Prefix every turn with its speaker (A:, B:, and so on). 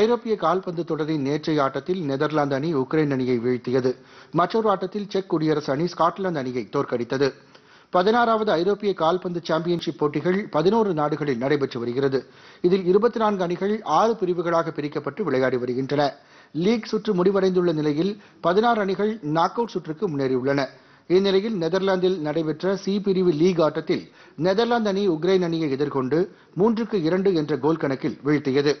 A: ஐரோப்பிய கால்பந்து தொடரின் நேற்றைய ஆட்டத்தில் நெதர்லாந்து அணி உக்ரைன் அணியை வீழ்த்தியது மற்றொரு ஆட்டத்தில் செக் குடியரசு அணி ஸ்காட்லாந்து அணியை தோற்கடித்தது பதினாறாவது ஐரோப்பிய கால்பந்து சாம்பியன்ஷிப் போட்டிகள் பதினோரு நாடுகளில் நடைபெற்று வருகிறது இதில் இருபத்தி நான்கு அணிகள் ஆறு பிரிவுகளாக பிரிக்கப்பட்டு விளையாடி வருகின்றன லீக் சுற்று முடிவடைந்துள்ள நிலையில் பதினாறு அணிகள் நாக் அவுட் சுற்றுக்கு முன்னேறியுள்ளன இந்நிலையில் நெதர்லாந்தில் நடைபெற்ற சி பிரிவு லீக் ஆட்டத்தில் நெதர்லாந்து அணி உக்ரைன் அணியை எதிர்கொண்டு மூன்றுக்கு இரண்டு என்ற கோல் கணக்கில் வீழ்த்தியது